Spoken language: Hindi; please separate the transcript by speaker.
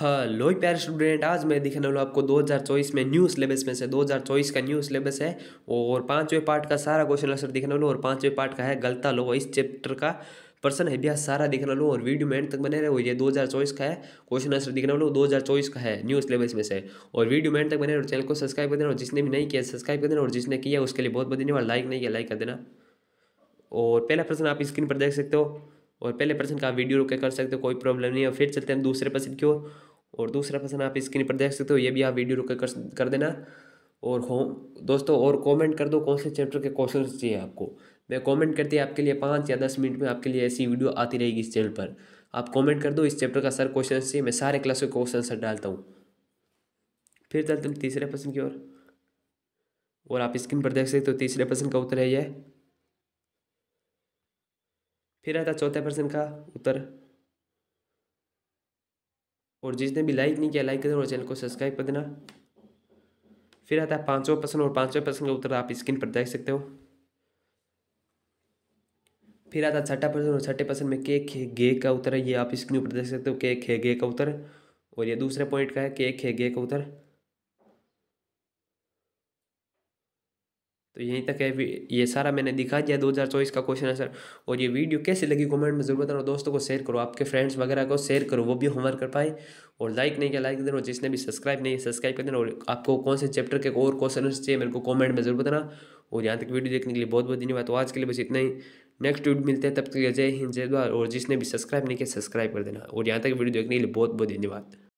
Speaker 1: हेलो हाँ, प्यारे स्टूडेंट आज मैं दिखाने वाला आपको 2024 में न्यू सिलेबस में से 2024 का न्यू सिलेबस है और पांचवें पार्ट का सारा क्वेश्चन आंसर दिखाने वाला और पांचवें पार्ट का है गलता लो इस चैप्टर का पर्सन है भैया सारा दिखना लो और वीडियो में एंड तक बने रहो ये 2024 का है क्वेश्चन आंसर वाला लो 2024 का है न्यू सिलेबस में से और वीडियो में एंड तक बने रहो चैनल को सब्सक्राइब कर देना और जिसने भी नहीं किया सब्सक्राइब कर देना और जिसने किया उसके लिए बहुत बहुत धन्यवाद लाइक नहीं किया लाइक कर देना और पहला प्रश्न आप स्क्रीन पर देख सकते हो और पहले पर्सन का वीडियो रुके कर सकते हो कोई प्रॉब्लम नहीं है फिर चलते हम दूसरे पर्सन की ओर और दूसरा पर्सन आप स्क्रीन पर देख सकते हो ये भी आप वीडियो रुके कर कर देना और हो दोस्तों और कमेंट कर दो कौन से चैप्टर के क्वेश्चन चाहिए आपको मैं कमेंट हूँ आपके लिए पाँच या दस मिनट में आपके लिए ऐसी वीडियो आती रहेगी इस चैनल पर आप कमेंट कर दो इस चैप्टर का सर क्वेश्चन चाहिए मैं सारे क्लास के क्वेश्चन सर डालता हूँ फिर चलते हैं तीसरे पर्सन की ओर और, और आप स्क्रीन पर देख सकते हो तो तीसरे पर्सन का उत्तर है यह फिर आता चौथे प्रश्न का उत्तर और जिसने भी लाइक नहीं किया लाइक कर देना और चैनल को सब्सक्राइब कर देना फिर आता है पाँचवा प्रश्न और पाँचवें प्रश्न का उत्तर आप स्क्रीन पर देख सकते हो फिर आता छठा प्रश्न और छठे प्रश्न में केक है गे का उत्तर है ये आप स्क्रीन पर देख सकते हो केक है गे का उत्तर और ये दूसरे पॉइंट का है के है गे का उत्तर तो यहीं तक है ये सारा मैंने दिखा दिया 2024 का क्वेश्चन आंसर और ये वीडियो कैसी लगी कमेंट में जरूर बताओ दोस्तों को शेयर करो आपके फ्रेंड्स वगैरह को शेयर करो वो भी होमवर्क कर पाए और लाइक नहीं किया लाइक कर देना और जिसने भी सब्सक्राइब नहीं सब्सक्राइब कर देना और आपको कौन से चैप्टर के और क्वेश्चन चाहिए मेरे को कॉमेंट में जरूर बताना और यहाँ तक वीडियो देखने के लिए बहुत बहुत धन्यवाद तो आज के लिए बस इतना ही नेक्स्ट वीडियो मिलते हैं तब तक जय हिंद जय द्वार और जिसने भी सब्सक्राइब नहीं किया सब्सक्राइब कर देना और यहाँ तक वीडियो देखने के लिए बहुत बहुत धन्यवाद